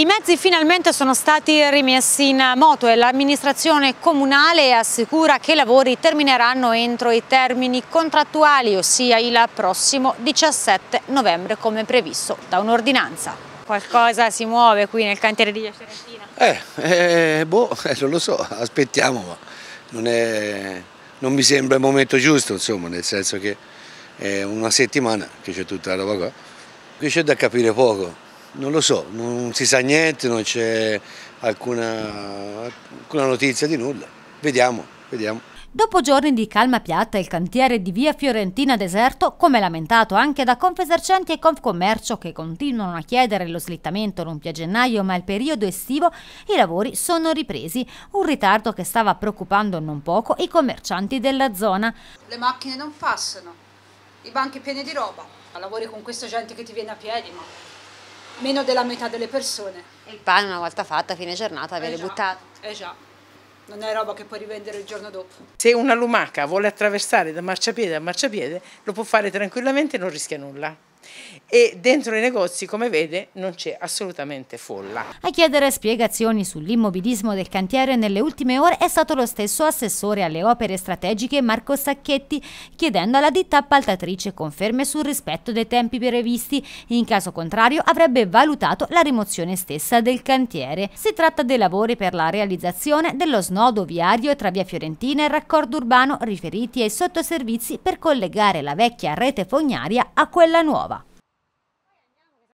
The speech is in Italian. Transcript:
I mezzi finalmente sono stati rimessi in moto e l'amministrazione comunale assicura che i lavori termineranno entro i termini contrattuali, ossia il prossimo 17 novembre come previsto da un'ordinanza. Qualcosa si muove qui nel cantiere di Cerentina? Eh, eh, boh, eh, non lo so, aspettiamo, ma non, è, non mi sembra il momento giusto, insomma, nel senso che è una settimana che c'è tutta la roba qua, qui c'è da capire poco non lo so, non si sa niente, non c'è alcuna, alcuna notizia di nulla. Vediamo, vediamo. Dopo giorni di calma piatta, il cantiere di via Fiorentina deserto, come lamentato anche da Confesercenti e Confcommercio che continuano a chiedere lo slittamento non più a gennaio ma al periodo estivo, i lavori sono ripresi, un ritardo che stava preoccupando non poco i commercianti della zona. Le macchine non passano, i banchi pieni di roba, lavori con questa gente che ti viene a piedi ma meno della metà delle persone. E il pane una volta fatta, a fine giornata, viene eh buttato. Eh già, non è roba che puoi rivendere il giorno dopo. Se una lumaca vuole attraversare da marciapiede a marciapiede, lo può fare tranquillamente e non rischia nulla e dentro i negozi come vede non c'è assolutamente folla. A chiedere spiegazioni sull'immobilismo del cantiere nelle ultime ore è stato lo stesso assessore alle opere strategiche Marco Sacchetti chiedendo alla ditta appaltatrice conferme sul rispetto dei tempi previsti, in caso contrario avrebbe valutato la rimozione stessa del cantiere. Si tratta dei lavori per la realizzazione dello snodo viario tra via Fiorentina e raccordo urbano riferiti ai sottoservizi per collegare la vecchia rete fognaria a quella nuova.